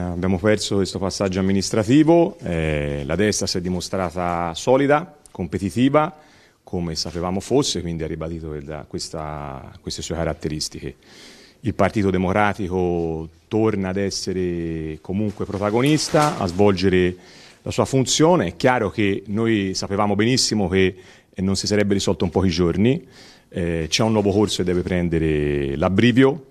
Abbiamo perso questo passaggio amministrativo, eh, la destra si è dimostrata solida, competitiva, come sapevamo fosse, quindi ha ribadito questa, queste sue caratteristiche. Il Partito Democratico torna ad essere comunque protagonista, a svolgere la sua funzione. È chiaro che noi sapevamo benissimo che non si sarebbe risolto in pochi giorni, eh, c'è un nuovo corso che deve prendere l'abbrivio,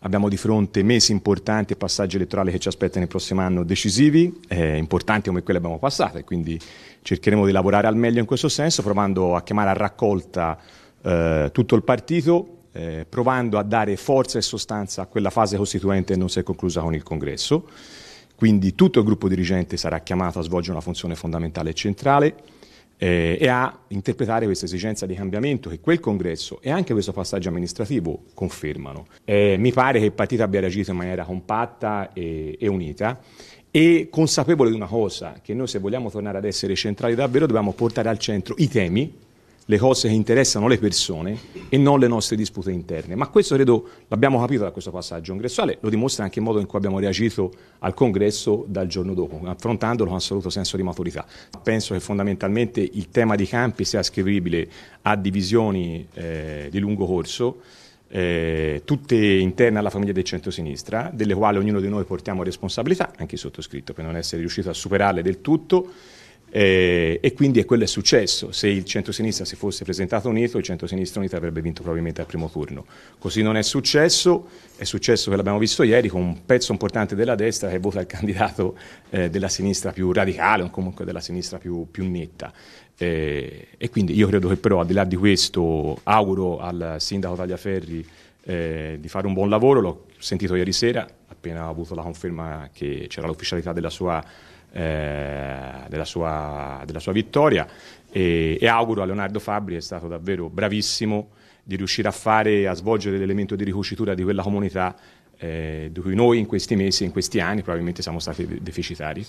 Abbiamo di fronte mesi importanti e passaggi elettorali che ci aspettano il prossimo anno decisivi, eh, importanti come quelli che abbiamo passato e quindi cercheremo di lavorare al meglio in questo senso, provando a chiamare a raccolta eh, tutto il partito, eh, provando a dare forza e sostanza a quella fase costituente che non si è conclusa con il congresso. Quindi tutto il gruppo dirigente sarà chiamato a svolgere una funzione fondamentale e centrale eh, e a interpretare questa esigenza di cambiamento che quel congresso e anche questo passaggio amministrativo confermano. Eh, mi pare che il partito abbia reagito in maniera compatta e, e unita e consapevole di una cosa, che noi se vogliamo tornare ad essere centrali davvero dobbiamo portare al centro i temi le cose che interessano le persone e non le nostre dispute interne. Ma questo credo l'abbiamo capito da questo passaggio congressuale, lo dimostra anche il modo in cui abbiamo reagito al congresso dal giorno dopo, affrontandolo con assoluto senso di maturità. Penso che fondamentalmente il tema di campi sia ascrivibile a divisioni eh, di lungo corso. Eh, tutte interne alla famiglia del centro-sinistra, delle quali ognuno di noi portiamo responsabilità, anche il sottoscritto, per non essere riuscito a superarle del tutto, eh, e quindi è quello è successo. Se il centro-sinistra si fosse presentato unito, il centro-sinistra unito avrebbe vinto probabilmente al primo turno. Così non è successo, è successo che l'abbiamo visto ieri con un pezzo importante della destra che vota il candidato eh, della sinistra più radicale o comunque della sinistra più, più netta. Eh, e quindi io credo che però al di là di questo auguro al sindaco Tagliaferri eh, di fare un buon lavoro, l'ho sentito ieri sera, appena ho avuto la conferma che c'era l'ufficialità della sua, eh, della sua, della sua vittoria e, e, auguro a Leonardo Fabri, è stato davvero bravissimo, di riuscire a, fare, a svolgere l'elemento di ricucitura di quella comunità eh, di cui noi in questi mesi, in questi anni probabilmente siamo stati deficitari.